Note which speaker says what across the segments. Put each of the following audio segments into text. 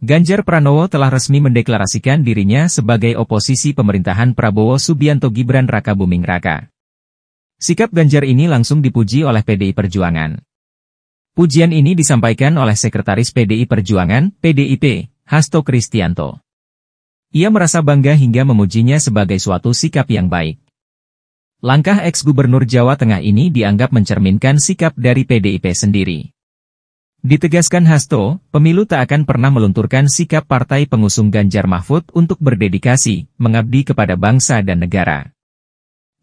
Speaker 1: Ganjar Pranowo telah resmi mendeklarasikan dirinya sebagai oposisi pemerintahan Prabowo Subianto Gibran Raka Buming Raka. Sikap Ganjar ini langsung dipuji oleh PDI Perjuangan. Pujian ini disampaikan oleh Sekretaris PDI Perjuangan, PDIP, Hasto Kristianto. Ia merasa bangga hingga memujinya sebagai suatu sikap yang baik. Langkah ex-gubernur Jawa Tengah ini dianggap mencerminkan sikap dari PDIP sendiri. Ditegaskan Hasto, pemilu tak akan pernah melunturkan sikap partai pengusung Ganjar Mahfud untuk berdedikasi, mengabdi kepada bangsa dan negara.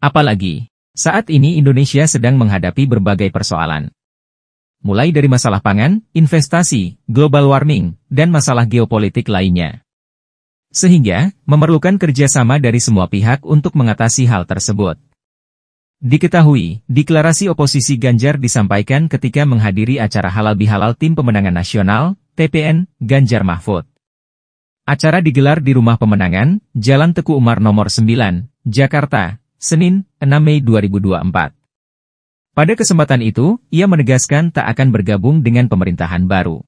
Speaker 1: Apalagi, saat ini Indonesia sedang menghadapi berbagai persoalan. Mulai dari masalah pangan, investasi, global warming, dan masalah geopolitik lainnya. Sehingga, memerlukan kerjasama dari semua pihak untuk mengatasi hal tersebut. Diketahui, deklarasi oposisi Ganjar disampaikan ketika menghadiri acara halal bihalal Tim Pemenangan Nasional, TPN, Ganjar Mahfud. Acara digelar di Rumah Pemenangan, Jalan Teku Umar nomor 9, Jakarta, Senin, 6 Mei 2024. Pada kesempatan itu, ia menegaskan tak akan bergabung dengan pemerintahan baru.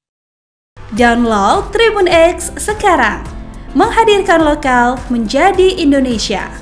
Speaker 2: Download Tribun X sekarang, menghadirkan lokal menjadi Indonesia.